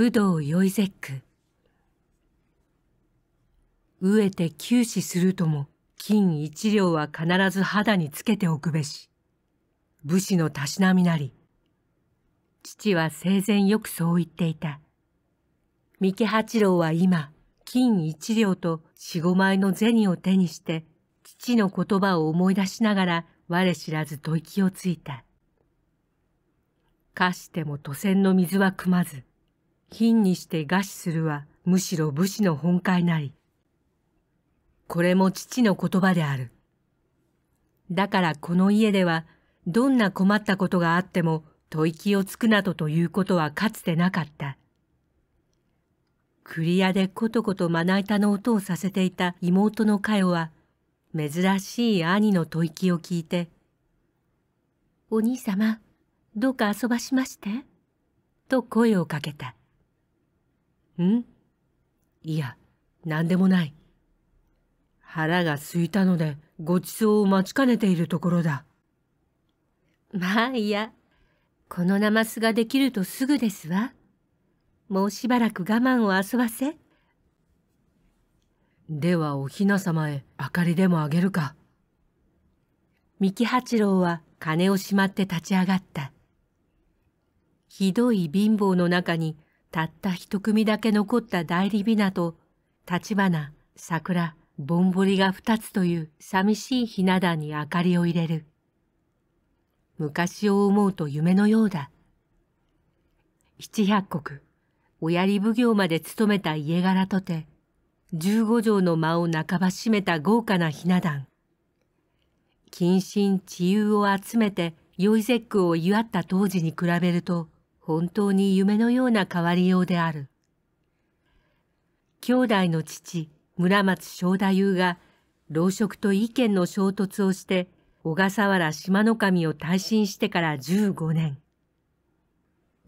武道ヨイゼック飢えて休死するとも金一両は必ず肌につけておくべし武士のたしなみなり父は生前よくそう言っていた三毛八郎は今金一両と四五枚の銭を手にして父の言葉を思い出しながら我知らず吐息をついた。かしても渡船の水は汲まず、金にして餓死するはむしろ武士の本懐なり。これも父の言葉である。だからこの家では、どんな困ったことがあっても吐息をつくなどということはかつてなかった。クリアでことことまな板の音をさせていた妹の佳代は、珍しい兄の吐息を聞いて、お兄様、どうか遊ばしまして、と声をかけた。んいや、何でもない。腹が空いたので、ごちそうを待ちかねているところだ。まあいや、このナマスができるとすぐですわ。もうしばらく我慢を遊ばせ。ではおひな様へ明かりでもあげるか。三木八郎は金をしまって立ち上がった。ひどい貧乏の中にたった一組だけ残った代理ビナと、立花、桜、ぼんぼりが二つという寂しいひな壇に明かりを入れる。昔を思うと夢のようだ。七百石、親り奉行まで務めた家柄とて、十五条の間を半ば閉めた豪華なひな壇。謹慎治癒を集めて良い節句を祝った当時に比べると、本当に夢のような変わりようである。兄弟の父、村松正太夫が、老職と意見の衝突をして、小笠原島の神を退信してから15年。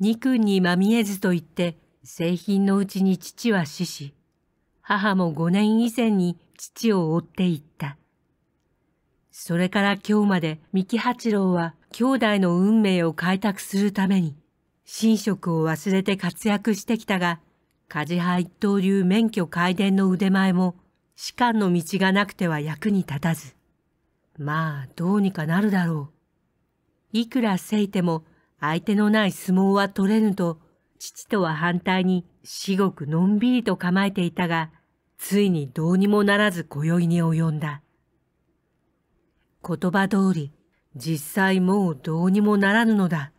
二君にまみえずと言って、製品のうちに父は死し、母も5年以前に父を追っていった。それから今日まで三木八郎は兄弟の運命を開拓するために、神職を忘れて活躍してきたが、ジ派一刀流免許改伝の腕前も、士官の道がなくては役に立たず、まあどうにかなるだろう。いくらせいても相手のない相撲は取れぬと、父とは反対に至極のんびりと構えていたが、ついにどうにもならず今宵に及んだ。言葉通り、実際もうどうにもならぬのだ。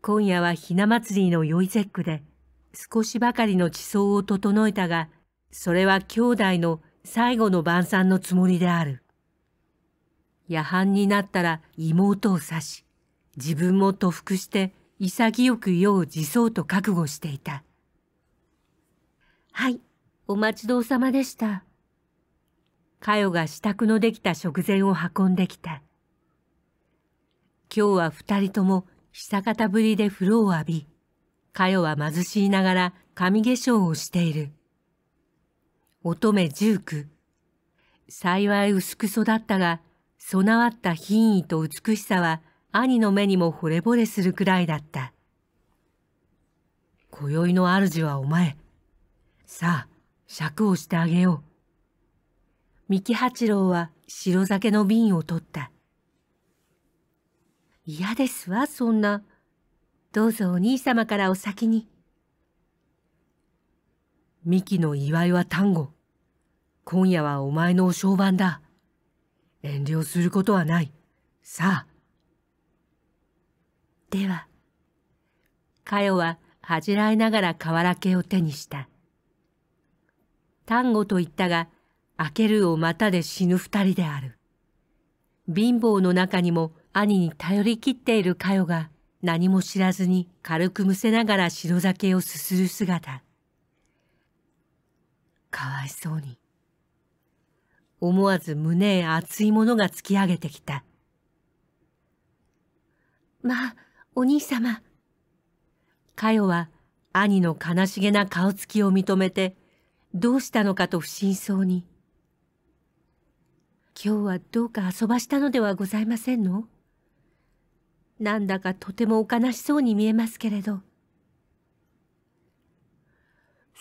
今夜はひな祭りの酔ゼッ句で、少しばかりの地層を整えたが、それは兄弟の最後の晩餐のつもりである。夜半になったら妹を刺し、自分も塗服して潔く世を辞そうと覚悟していた。はい、お待ちどうさまでした。かよが支度のできた食前を運んできた。今日は二人とも久方ぶりで風呂を浴び、かよは貧しいながら神化粧をしている。乙女十九。幸い薄く育ったが、備わった品位と美しさは兄の目にも惚れ惚れするくらいだった。今宵の主はお前。さあ、尺をしてあげよう。三木八郎は白酒の瓶を取った。嫌ですわ、そんな。どうぞお兄様からお先に。ミキの祝いは単語。今夜はお前のお商売だ。遠慮することはない。さあ。では。かよは恥じらいながら瓦けを手にした。単語と言ったが、開けるを股で死ぬ二人である。貧乏の中にも兄に頼りきっている佳代が何も知らずに軽くむせながら白酒をすする姿。かわいそうに。思わず胸へ熱いものが突き上げてきた。まあ、お兄様。かよは兄の悲しげな顔つきを認めて、どうしたのかと不審そうに。今日はどうか遊ばしたのではございませんのなんだかとてもお悲しそうに見えますけれど。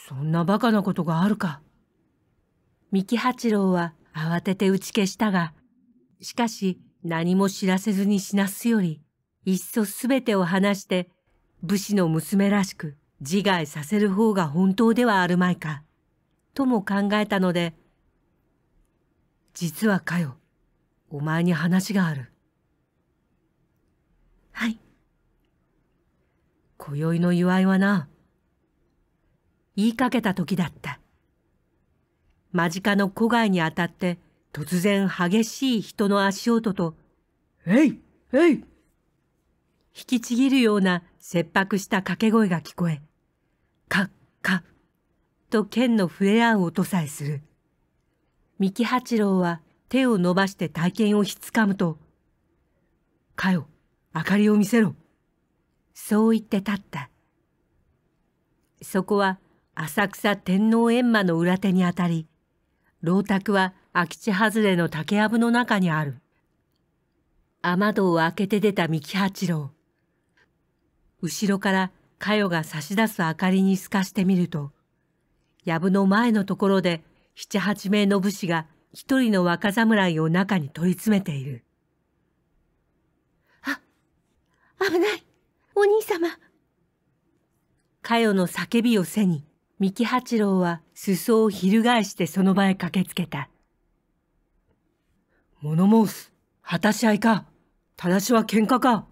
そんなバカなことがあるか。三木八郎は慌てて打ち消したが、しかし何も知らせずに死なすより、いっそすべてを話して、武士の娘らしく自害させる方が本当ではあるまいか、とも考えたので、実はかよ、お前に話がある。はい。今宵の祝いはな、言いかけた時だった。間近の古外にあたって突然激しい人の足音と、えいえい引きちぎるような切迫した掛け声が聞こえ、カッカッと剣の触れ合う音さえする。三木八郎は手を伸ばして体験をひつかむと、かよ、明かりを見せろ。そう言って立った。そこは浅草天皇閻魔の裏手にあたり、老宅は空き地外れの竹やぶの中にある。雨戸を開けて出た三木八郎。後ろからかよが差し出す明かりに透かしてみると、やぶの前のところで七八名の武士が一人の若侍を中に取り詰めている。危ないお兄様かよの叫びを背に三木八郎は裾を翻してその場へ駆けつけた物申す果たし合いかただしは喧嘩か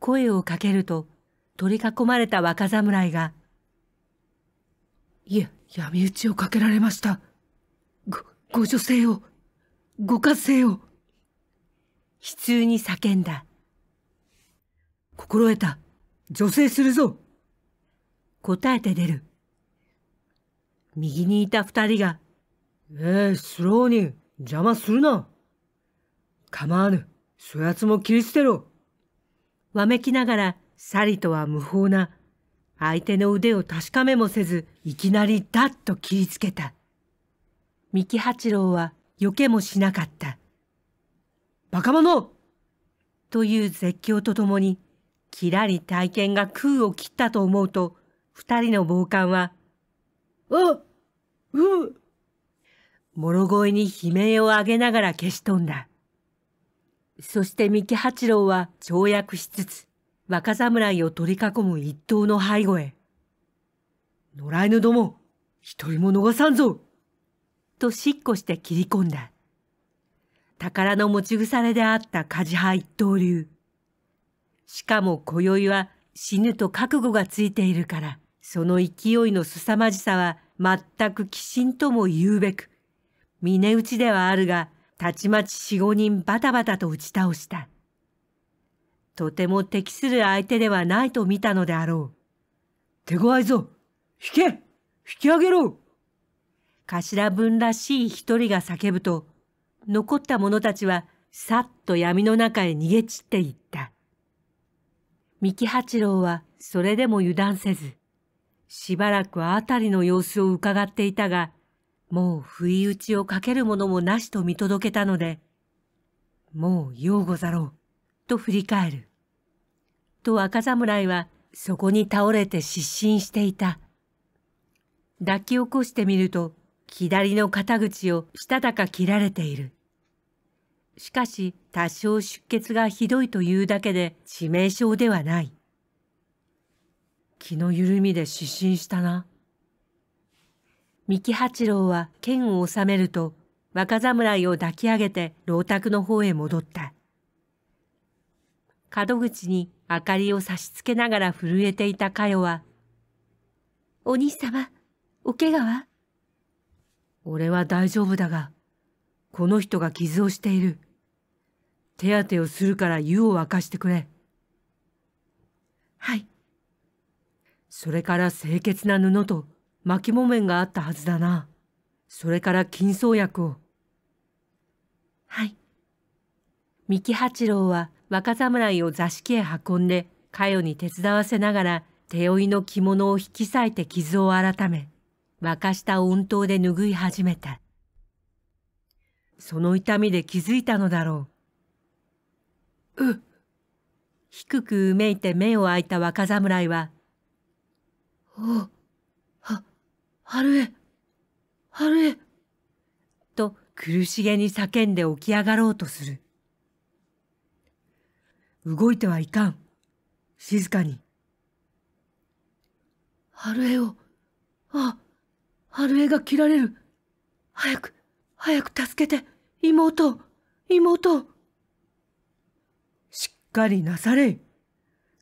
声をかけると取り囲まれた若侍が「いや闇討ちをかけられましたごご女性をご活性を」悲痛に叫んだ。心得た。女性するぞ。答えて出る。右にいた二人が、ええー、スローニン、邪魔するな。構わぬ、そやつも切り捨てろ。わめきながら、サリとは無法な、相手の腕を確かめもせず、いきなりダッと切りつけた。三木八郎は、避けもしなかった。バカ者という絶叫とともに、きらり体験が空を切ったと思うと、二人の暴漢は、あうう諸声に悲鳴を上げながら消し飛んだ。そして三木八郎は跳躍しつつ、若侍を取り囲む一頭の背後へ。野良犬ども、一人も逃さんぞとしっこして切り込んだ。宝の持ち腐れであった梶派一刀流。しかも今宵は死ぬと覚悟がついているから、その勢いの凄まじさは全く鬼神とも言うべく、峰打ちではあるが、たちまち四五人バタバタと打ち倒した。とても適する相手ではないと見たのであろう。手強いぞ引け引き上げろ頭分らしい一人が叫ぶと、残った者たちはさっと闇の中へ逃げ散っていった。三木八郎はそれでも油断せず、しばらく辺りの様子を伺っていたが、もう不意打ちをかけるものもなしと見届けたので、もうようござろう、と振り返る。と若侍はそこに倒れて失神していた。抱き起こしてみると、左の肩口をしたたか切られている。しかし多少出血がひどいというだけで致命傷ではない。気の緩みで失神したな。三木八郎は剣を収めると若侍を抱き上げて老宅の方へ戻った。門口に明かりを差し付けながら震えていたかよは、お兄様、お怪我は俺は大丈夫だが、この人が傷をしている。手当てをするから湯を沸かしてくれ。はい。それから清潔な布と巻き木綿があったはずだな。それから金創薬を。はい。三木八郎は若侍を座敷へ運んで、かよに手伝わせながら、手負いの着物を引き裂いて傷を改め、沸かした温湯で拭い始めた。その痛みで気づいたのだろう。う低くうめいて目を開いた若侍は「おは春江春江」と苦しげに叫んで起き上がろうとする動いてはいかん静かに春江をあ春江が切られる早く早く助けて妹妹かりなされ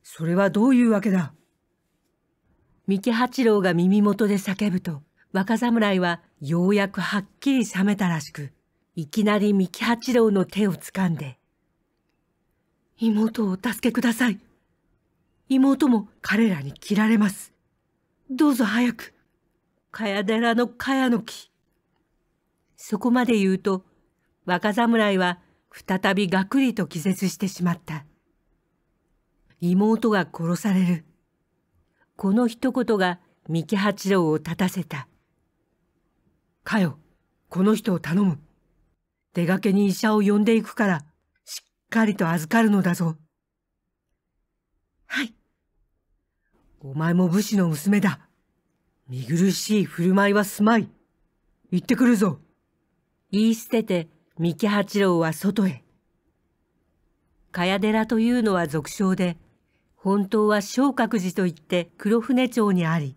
それはどういうわけだ三木八郎が耳元で叫ぶと若侍はようやくはっきり覚めたらしくいきなり三木八郎の手を掴んで「妹をお助けください妹も彼らに切られますどうぞ早く茅寺の茅の木」そこまで言うと若侍は再びがくりと気絶してしまった。妹が殺される。この一言が三木八郎を立たせた。かよ、この人を頼む。出がけに医者を呼んでいくから、しっかりと預かるのだぞ。はい。お前も武士の娘だ。見苦しい振る舞いはすまい。行ってくるぞ。言い捨てて、三木八郎は外へ。茅寺というのは俗称で、本当は昇格寺といって黒船町にあり、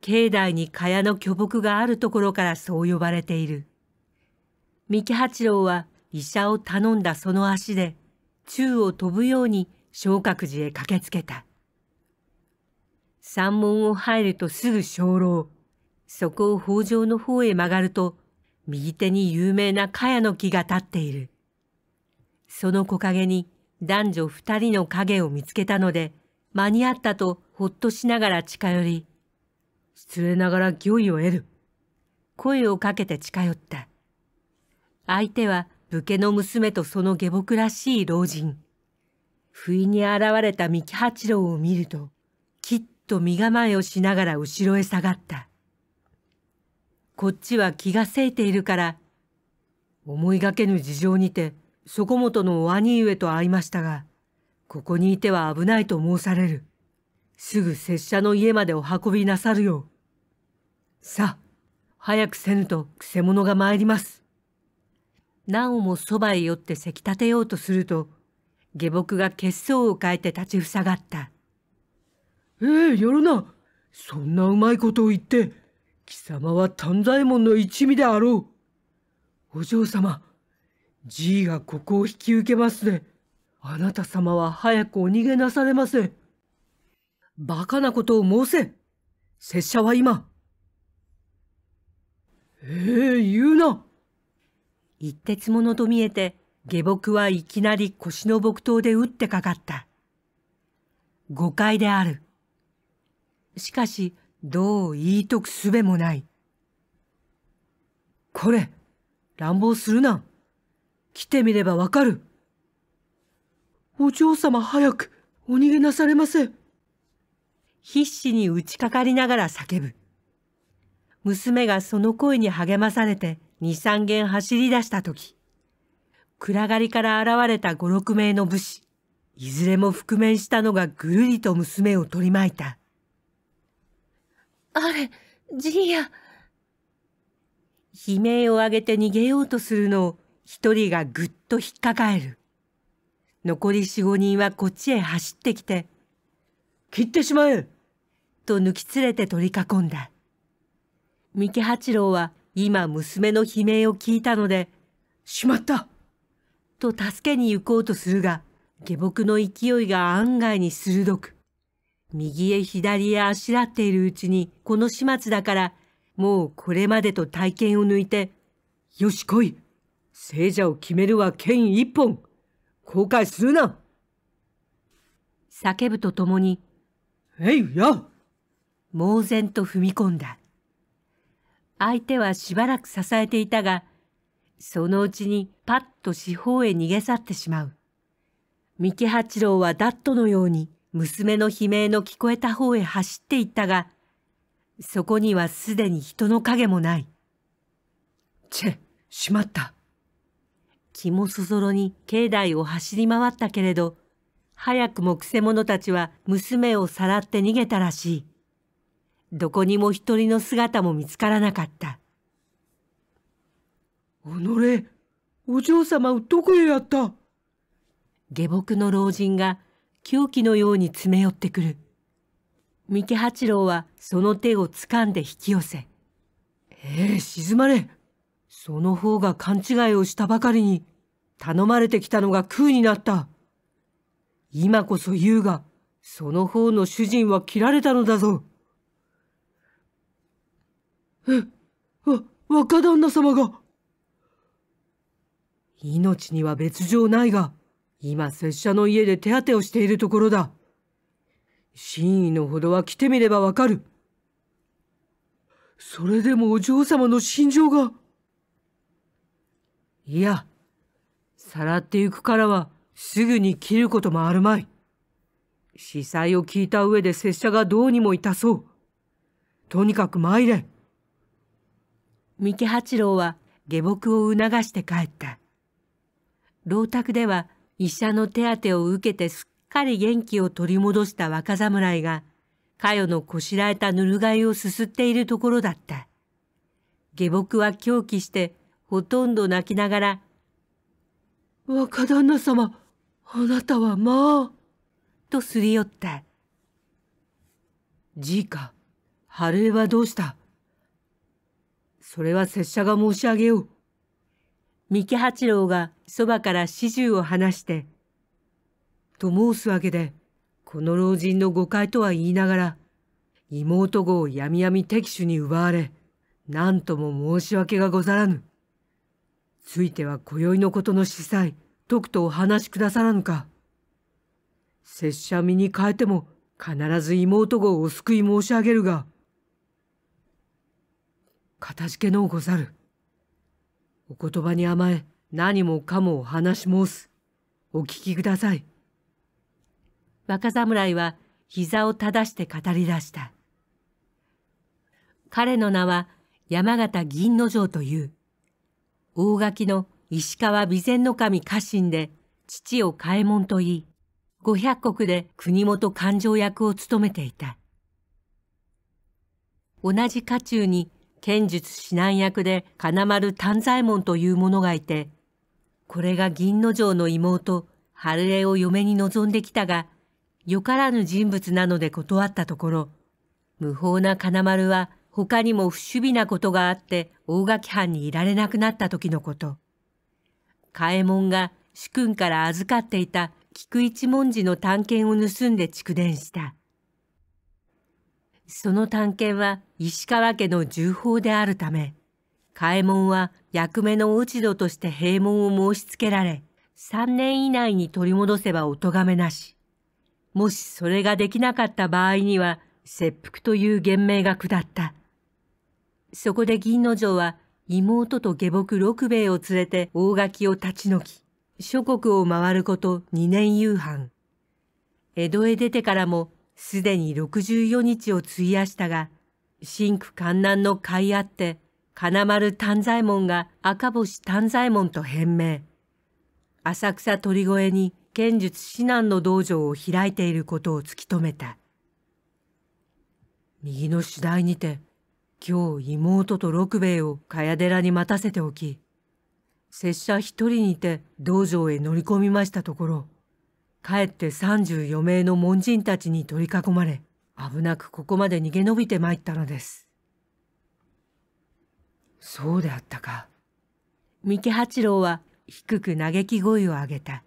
境内に茅の巨木があるところからそう呼ばれている。三木八郎は医者を頼んだその足で、宙を飛ぶように昇格寺へ駆けつけた。山門を入るとすぐ鐘楼。そこを北条の方へ曲がると、右手に有名な茅の木が立っている。その木陰に男女二人の影を見つけたので、間に合ったとほっとしながら近寄り、失礼ながら御意を得る。声をかけて近寄った。相手は武家の娘とその下僕らしい老人。不意に現れた三木八郎を見ると、きっと身構えをしながら後ろへ下がった。こっちは気がせいているから、思いがけぬ事情にて、そこもとのお兄上と会いましたが、ここにいては危ないと申される。すぐ拙者の家までお運びなさるよう。さあ、早くせぬとくせ者が参ります。なおもそばへ寄ってせき立てようとすると、下僕が血相を変えて立ちふさがった。ええー、やるな。そんなうまいことを言って、貴様は丹左衛門の一味であろう。お嬢様、じいがここを引き受けますで、ね、あなた様は早くお逃げなされませ。馬鹿なことを申せ。拙者は今。ええー、言うな。一徹者と見えて、下僕はいきなり腰の木刀で打ってかかった。誤解である。しかし、どう言いとくすべもない。これ、乱暴するな。来てみればわかる。お嬢様早くお逃げなされません必死に打ちかかりながら叫ぶ娘がその声に励まされて二三軒走り出した時暗がりから現れた五六名の武士いずれも覆面したのがぐるりと娘を取り巻いたあれ陣や悲鳴を上げて逃げようとするのを一人がぐっと引っかかえる残り四五人はこっちへ走ってきて、切ってしまえと抜き連れて取り囲んだ。三木八郎は今娘の悲鳴を聞いたので、しまったと助けに行こうとするが、下僕の勢いが案外に鋭く、右へ左へあしらっているうちにこの始末だから、もうこれまでと体験を抜いて、よし来い聖者を決めるは剣一本後悔するな叫ぶとともに、えいや猛然と踏み込んだ。相手はしばらく支えていたが、そのうちにパッと四方へ逃げ去ってしまう。三木八郎はダットのように娘の悲鳴の聞こえた方へ走っていったが、そこにはすでに人の影もない。チェ、しまった。気もそぞろに境内を走り回ったけれど、早くもくせ者たちは娘をさらって逃げたらしい。どこにも一人の姿も見つからなかった。おのれ、お嬢様をどこへやった下僕の老人が狂気のように詰め寄ってくる。三毛八郎はその手を掴んで引き寄せ。ええ、静まれ。その方が勘違いをしたばかりに、頼まれてきたのが空になった。今こそ言うが、その方の主人は切られたのだぞ。え、わ、若旦那様が。命には別状ないが、今拙者の家で手当てをしているところだ。真意のほどは来てみればわかる。それでもお嬢様の心情が。いや、さらってゆくからはすぐに切ることもあるまい。司祭を聞いた上で拙者がどうにもいたそう。とにかく参れ。三木八郎は下僕を促して帰った。老宅では医者の手当てを受けてすっかり元気を取り戻した若侍が、かよのこしらえたぬるがいをすすっているところだった。下僕は狂気してほとんど泣きながら、若旦那様、あなたはまあ、とすり寄った。じいか、春江はどうしたそれは拙者が申し上げよう。三木八郎がそばから始終を話して、と申すわけで、この老人の誤解とは言いながら、妹子をやみやみ敵手に奪われ、何とも申し訳がござらぬ。ついては今宵のことの司祭、とくとお話しくださらぬか。拙者身に変えても、必ず妹号をお救い申し上げるが。かたじけのうござる。お言葉に甘え、何もかもお話し申す。お聞きください。若侍は膝を正して語り出した。彼の名は山形銀之丞という。大垣の石川備前守家臣で父を嘉右衛門と言い、五百国で国元勘定役を務めていた。同じ家中に剣術指南役で金丸丹左衛門という者がいて、これが銀之丞の妹、春江を嫁に望んできたが、よからぬ人物なので断ったところ、無法な金丸は他にも不守備なことがあって大垣藩にいられなくなった時のこと。嘉右衛門が主君から預かっていた菊一文字の探検を盗んで蓄電した。その探検は石川家の重宝であるため、嘉右衛門は役目の落ち度として閉門を申し付けられ、3年以内に取り戻せばお咎めなし。もしそれができなかった場合には、切腹という言命が下った。そこで銀之丞は妹と下僕六兵衛を連れて大垣を立ち退き、諸国を回ること二年夕飯。江戸へ出てからもすでに十四日を費やしたが、新区観難の甲斐あって、金丸丹左衛門が赤星丹左衛門と変名。浅草鳥越に剣術指南の道場を開いていることを突き止めた。右の次第にて、今日妹と六兵衛を茅寺に待たせておき、拙者一人にて道場へ乗り込みましたところ、かえって三十余名の門人たちに取り囲まれ、危なくここまで逃げ延びてまいったのです。そうであったか。三木八郎は低く嘆き声を上げた。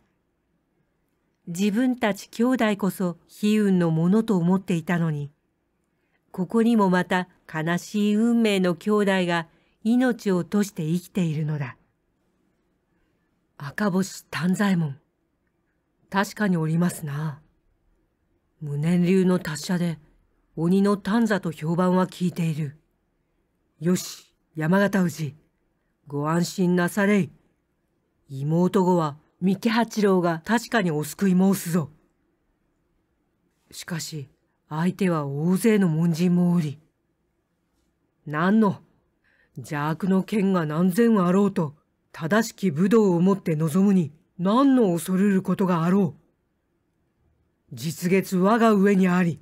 自分たち兄弟こそ悲運のものと思っていたのに、ここにもまた悲しい運命の兄弟が命を落として生きているのだ。赤星丹左衛門。確かにおりますな。無念流の達者で、鬼の丹座と評判は聞いている。よし、山形氏。ご安心なされい。妹子は、三木八郎が確かにお救い申すぞ。しかし、相手は大勢の門人もおり、何の邪悪の剣が何千あろうと、正しき武道をもって望むに、何の恐れることがあろう。実月我が上にあり。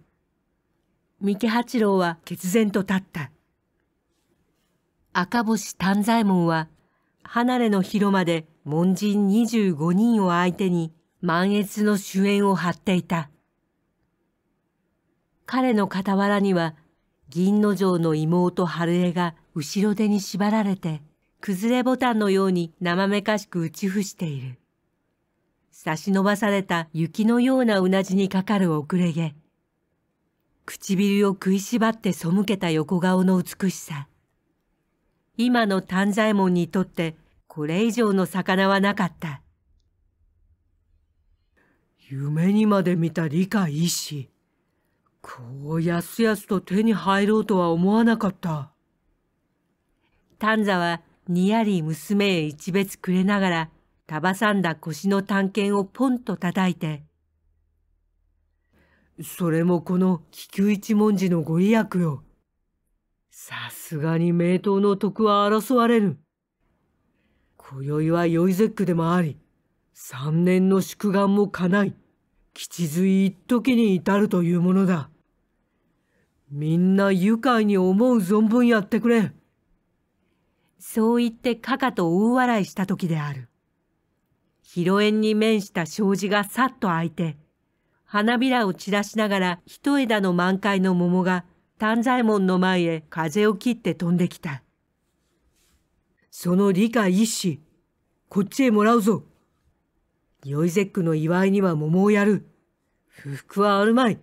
三毛八郎は決然と立った。赤星丹左衛門は、離れの広間で門人25人を相手に、満月の主演を張っていた。彼の傍らには、銀之丞の妹春江が後ろ手に縛られて、崩れボタンのように生めかしく打ち伏している。差し伸ばされた雪のようなうなじにかかる遅れ毛。唇を食いしばって背けた横顔の美しさ。今の丹左衛門にとってこれ以上の魚はなかった。夢にまで見た理科医師。こうやすやすと手に入ろうとは思わなかった。丹座はにやり娘へ一別くれながら、束さんだ腰の探検をポンと叩いて、それもこの気球一文字のご利益よ。さすがに名刀の徳は争われる。今宵は良いッ句でもあり、三年の祝願も叶い、吉髄一時に至るというものだ。みんな愉快に思う存分やってくれ。そう言ってカカと大笑いした時である。披露宴に面した障子がさっと開いて、花びらを散らしながら一枝の満開の桃が丹左衛門の前へ風を切って飛んできた。その理解一子、こっちへもらうぞ。ヨイゼックの祝いには桃をやる。不服はあるまい。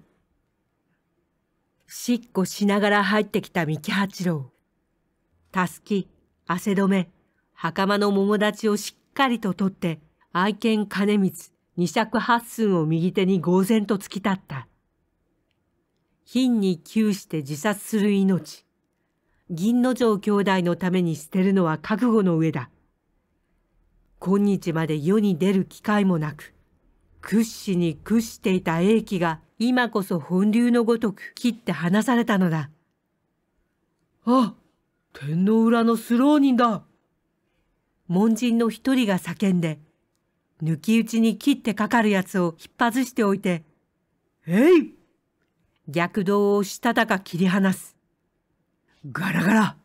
しっこしながら入ってきた三木八郎。たすき、汗止め、袴の桃立ちをしっかりと取って、愛犬金光、二尺八寸を右手に呆然と突き立った。貧に窮して自殺する命。銀之丞兄弟のために捨てるのは覚悟の上だ。今日まで世に出る機会もなく、屈指に屈していた英気が今こそ本流のごとく切って離されたのだ。あ天皇裏のスロー人だ門人の一人が叫んで、抜き打ちに切ってかかるやつを引っ外しておいて、えい逆道をしたたか切り離す。ガラガラ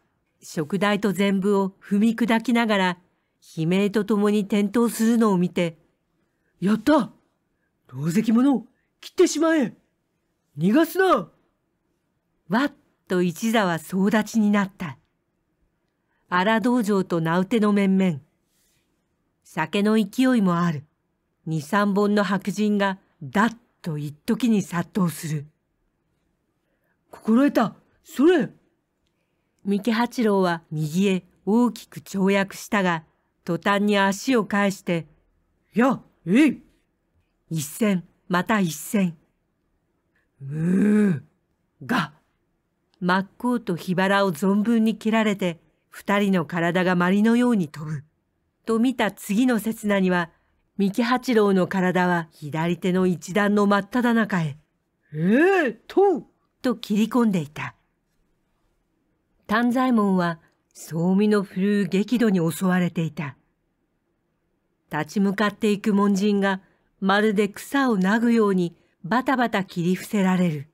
食台と全部を踏み砕きながら、悲鳴とともに転倒するのを見て、やった宝石者を切ってしまえ逃がすなわっと一座は総立ちになった。荒道場と名うての面々。酒の勢いもある。二三本の白人がだっと一時に殺到する。心得たそれ三毛八郎は右へ大きく跳躍したが、途端に足を返して、や、えい一戦また一戦うが真っ向と火腹を存分に切られて二人の体がりのように飛ぶと見た次の刹那には三木八郎の体は左手の一段の真っただ中へ「えー、と!」と切り込んでいた丹左衛門は総身の古う激怒に襲われていた立ち向かっていく門人がまるで草をなぐようにバタバタ切り伏せられる。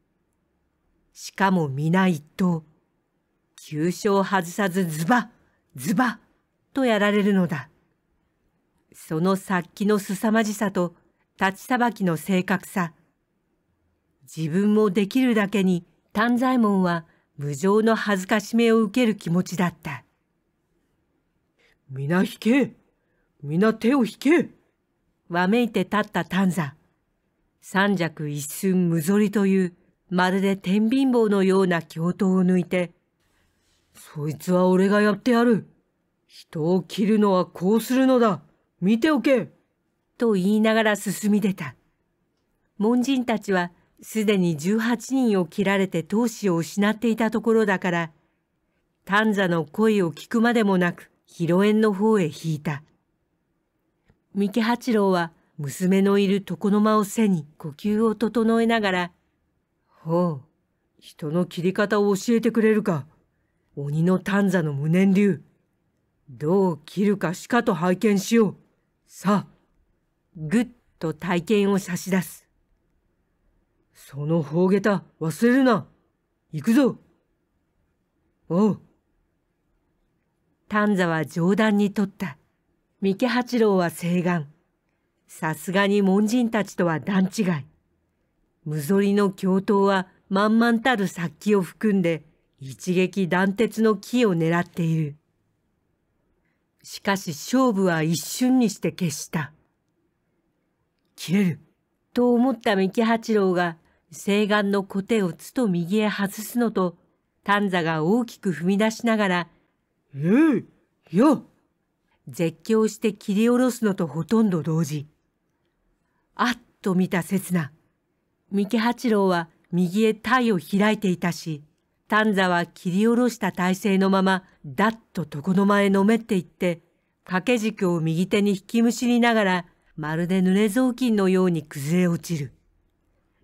しかも皆一刀。急所を外さずズバズバとやられるのだ。その殺気の凄まじさと立ちさばきの正確さ。自分もできるだけに丹左衛門は無情の恥ずかしめを受ける気持ちだった。皆引け皆手を引けわめいて立った丹山。三尺一寸無ぞりという、まるで天秤棒のような教頭を抜いて、そいつは俺がやってやる。人を切るのはこうするのだ。見ておけ。と言いながら進み出た。門人たちはすでに18人を切られて闘志を失っていたところだから、丹座の声を聞くまでもなく、広縁の方へ引いた。三毛八郎は娘のいる床の間を背に呼吸を整えながら、ほう、人の切り方を教えてくれるか。鬼の丹座の無念流。どう切るかしかと拝見しよう。さあ。ぐっと体験を差し出す。その方下た忘れるな。行くぞ。おう。丹座は冗談にとった。三毛八郎は西岸。さすがに門人たちとは段違い。無ぞりの教頭は満々たる殺気を含んで、一撃断鉄の木を狙っている。しかし勝負は一瞬にして決した。切れると思った三木八郎が西岸のコテをつと右へ外すのと、丹座が大きく踏み出しながら、ええ、よ絶叫して切り下ろすのとほとんど同時。あっと見た刹那、三毛八郎は右へ体を開いていたし、丹沢は切り下ろした体勢のまま、だっと床の間へのめっていって、掛け軸を右手に引きむしりながら、まるで濡れ雑巾のように崩れ落ちる。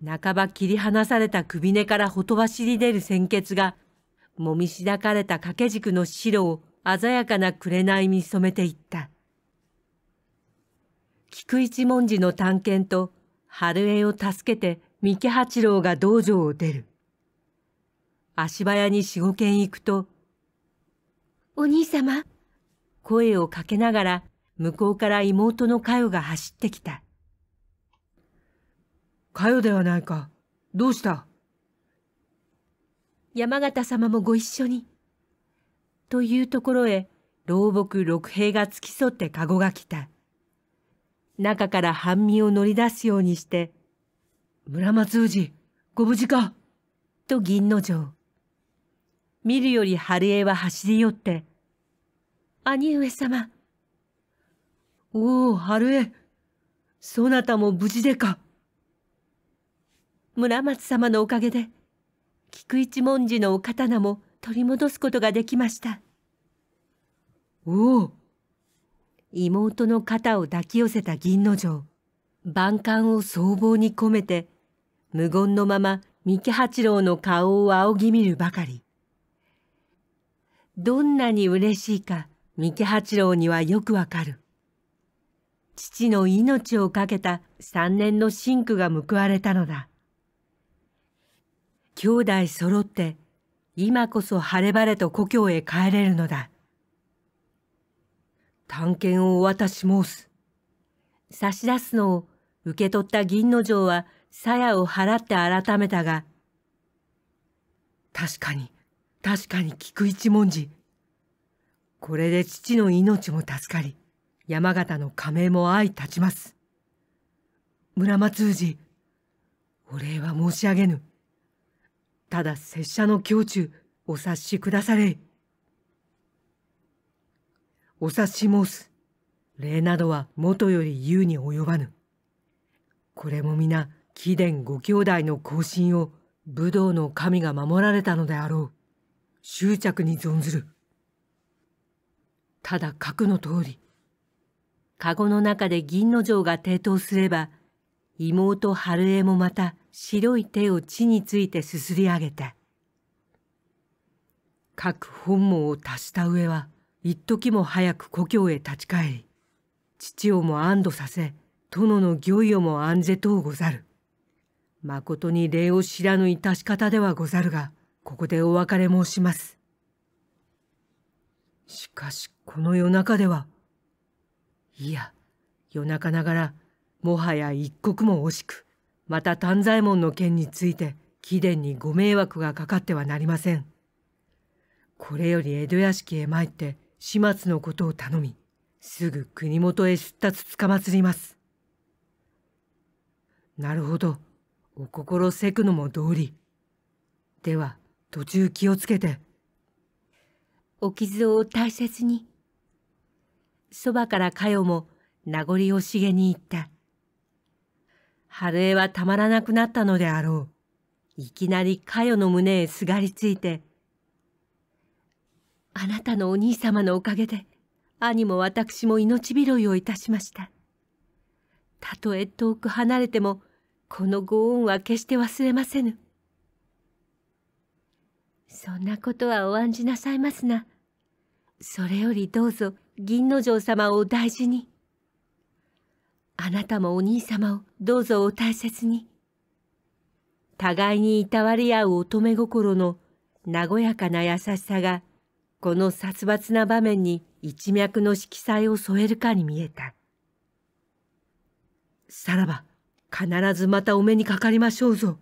半ば切り離された首根からほとばしり出る鮮血が、もみしだかれた掛け軸の白を鮮やかな紅に染めていった菊一文字の探検と春江を助けて三毛八郎が道場を出る足早に四五軒行くと「お兄様」声をかけながら向こうから妹の佳代が走ってきた「佳代ではないかどうした?」山形様もご一緒に。というところへ老木六兵が付き添って籠が来た。中から半身を乗り出すようにして、村松氏、ご無事かと銀の城。見るより春江は走り寄って、兄上様。おお、春江、そなたも無事でか。村松様のおかげで、菊一文字のお刀も取り戻すことができました。おお妹の肩を抱き寄せた銀之丞。万感を僧帽に込めて、無言のまま三木八郎の顔を仰ぎ見るばかり。どんなに嬉しいか、三木八郎にはよくわかる。父の命を懸けた三年の真句が報われたのだ。兄弟揃って今こそ晴れ晴れと故郷へ帰れるのだ。探検をお渡し申す。差し出すのを受け取った銀の城は鞘を払って改めたが、確かに、確かに菊一文字。これで父の命も助かり、山形の加盟も相立ちます。村松氏、お礼は申し上げぬ。ただ拙者の胸中お察しくだされお察し申す礼などは元より優に及ばぬこれも皆貴殿ご兄弟の行進を武道の神が守られたのであろう執着に存ずるただ核の通り籠の中で銀の城が抵当すれば妹春江もまた白い手を地についてすすり上げて各本望を足した上は一時も早く故郷へ立ち返り父をも安堵させ殿の御意をも安ぜとうござるまことに礼を知らぬ致し方ではござるがここでお別れ申しますしかしこの夜中ではいや夜中ながらもはや一刻も惜しくまた丹左衛門の件について貴殿にご迷惑がかかってはなりません。これより江戸屋敷へ参って始末のことを頼み、すぐ国元へ出立つかまつります。なるほど。お心せくのも道理。では、途中気をつけて。お傷を大切に。そばからかよも名残惜しげに言った。春江はたまらなくなったのであろう。いきなりかよの胸へすがりついて、あなたのお兄様のおかげで、兄も私も命拾いをいたしました。たとえ遠く離れても、このご恩は決して忘れませぬ。そんなことはお案じなさいますな。それよりどうぞ、銀之丞様をお大事に。あなたもお兄様をどうぞお大切に。互いにいたわり合う乙女心の和やかな優しさが、この殺伐な場面に一脈の色彩を添えるかに見えた。さらば、必ずまたお目にかかりましょうぞ。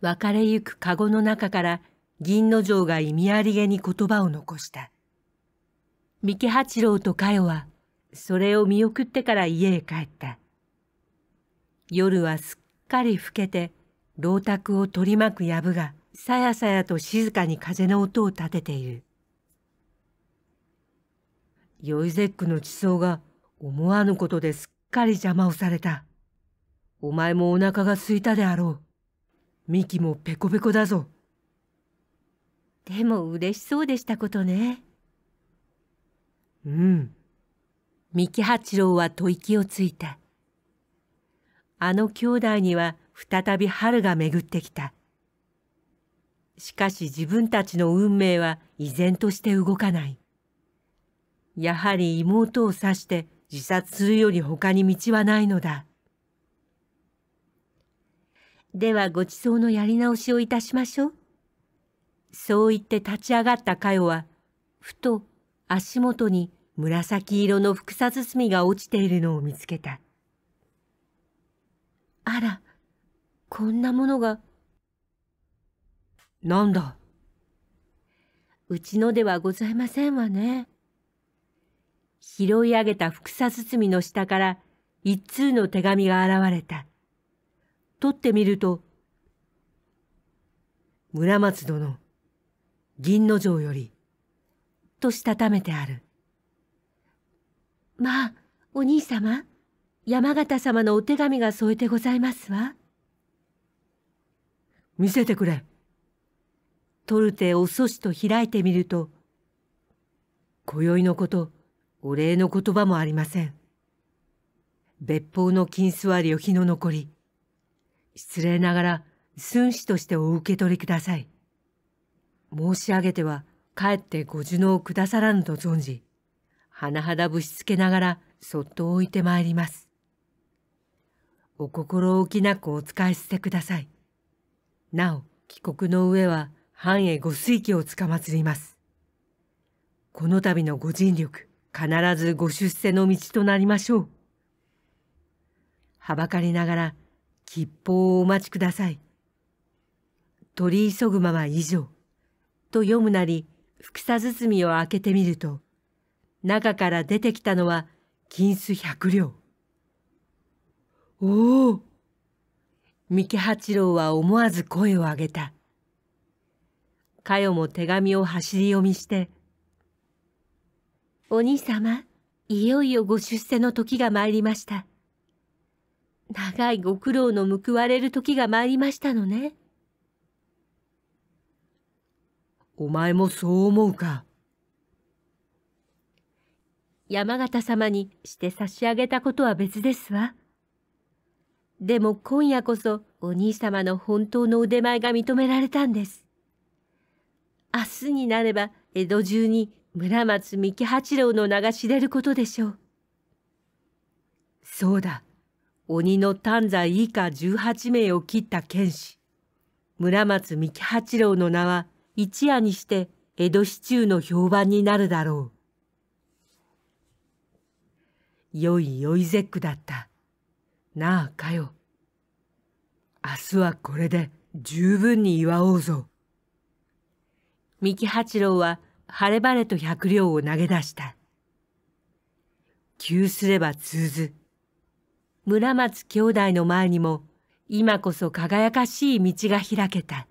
別れゆく籠の中から銀之丞が意味ありげに言葉を残した。三毛八郎と佳代はそれを見送ってから家へ帰った。夜はすっかり更けて、老宅を取り巻く藪が、さやさやと静かに風の音を立てている。ヨイゼックの地層が思わぬことですっかり邪魔をされた。お前もお腹が空いたであろう。ミキもペコペコだぞ。でも嬉しそうでしたことね。うん。三木八郎は吐息をついた。あの兄弟には再び春が巡ってきた。しかし自分たちの運命は依然として動かない。やはり妹を刺して自殺するより他に道はないのだ。ではごちそうのやり直しをいたしましょう。そう言って立ち上がったかよは、ふと足元に紫色の複雑墨が落ちているのを見つけた。あら、こんなものが。なんだうちのではございませんわね。拾い上げた複雑墨の下から一通の手紙が現れた。取ってみると、村松殿、銀の城より、としたためてある。まあ、お兄様、山形様のお手紙が添えてございますわ。見せてくれ。トルテおそしと開いてみると、今宵のこと、お礼の言葉もありません。別法の金座りを日の残り、失礼ながら寸志としてお受け取りください。申し上げては、かえってご受納くださらぬと存じ、甚だぶしつけながらそっと置いてまいります。お心置きなくお使い捨てください。なお、帰国の上は藩へご水記をつかまつります。この度のご尽力、必ずご出世の道となりましょう。はばかりながら、吉報をお待ちください。取り急ぐまま以上。と読むなり、ふくさ包みを開けてみると、中から出てきたのは金子百両。おお三毛八郎は思わず声を上げた。かよも手紙を走り読みして、お兄様、いよいよご出世の時が参りました。長いご苦労の報われる時が参りましたのね。お前もそう思うか。山形様にして差し上げたことは別ですわ。でも今夜こそお兄様の本当の腕前が認められたんです。明日になれば江戸中に村松三木八郎の名が知れることでしょう。そうだ。鬼の丹座以下18名を切った剣士。村松三木八郎の名は一夜にして江戸市中の評判になるだろう。良いよい絶句だった。なあかよ。明日はこれで十分に祝おうぞ。三木八郎は晴れ晴れと百両を投げ出した。急すれば通ず。村松兄弟の前にも今こそ輝かしい道が開けた。